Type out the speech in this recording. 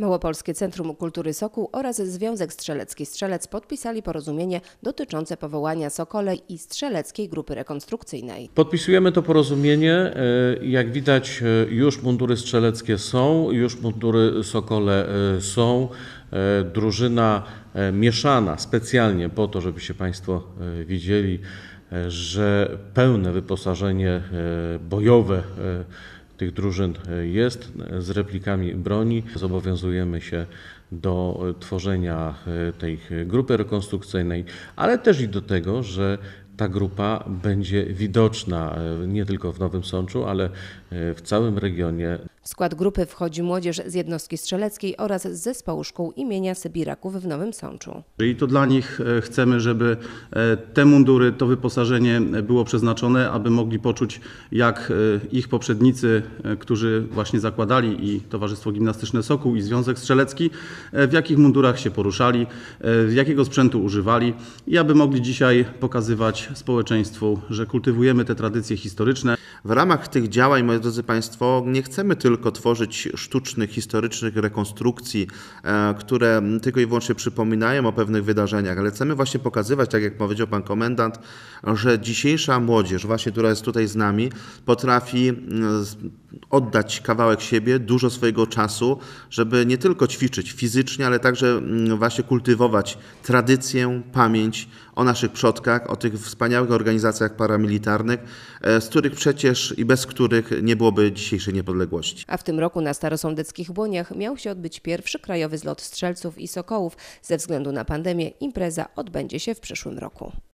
Małopolskie Centrum Kultury Sokół oraz Związek Strzelecki Strzelec podpisali porozumienie dotyczące powołania Sokole i Strzeleckiej Grupy Rekonstrukcyjnej. Podpisujemy to porozumienie. E, jak widać e, już mundury strzeleckie są, już mundury Sokole e, są. Drużyna mieszana specjalnie po to, żeby się Państwo widzieli, że pełne wyposażenie bojowe tych drużyn e, jest e, z replikami broni. Zobowiązujemy się do e, tworzenia tej grupy rekonstrukcyjnej, ale też i do tego, że ta grupa będzie widoczna nie tylko w Nowym Sączu, ale w całym regionie skład grupy wchodzi młodzież z jednostki strzeleckiej oraz z zespołu szkół imienia Sybiraków w Nowym Sączu. I to dla nich e, chcemy, żeby e, te mundury, to wyposażenie było przeznaczone, aby mogli poczuć, jak e, ich poprzednicy, którzy właśnie zakładali i Towarzystwo Gimnastyczne Sokół i Związek Strzelecki, w jakich mundurach się poruszali, jakiego sprzętu używali i aby mogli dzisiaj pokazywać społeczeństwu, że kultywujemy te tradycje historyczne. W ramach tych działań, moi drodzy Państwo, nie chcemy tylko tworzyć sztucznych, historycznych rekonstrukcji, e, które tylko i wyłącznie przypominają o pewnych wydarzeniach, ale chcemy właśnie pokazywać, tak jak powiedział Pan Komendant, że dzisiejsza młodzież, właśnie która jest tutaj z nami, potrafi mm, oddać kawałek siebie, dużo swojego czasu, żeby nie tylko ćwiczyć fizycznie, ale także mm, właśnie kultywować tradycję, pamięć o naszych przodkach, o tych wspaniałych organizacjach paramilitarnych, e, z których przecież przecież i bez których nie byłoby dzisiejszej niepodległości. A w tym roku na starosądeckich Błoniach miał się odbyć pierwszy krajowy zlot strzelców i sokołów. Ze względu na pandemię impreza odbędzie się w przyszłym roku.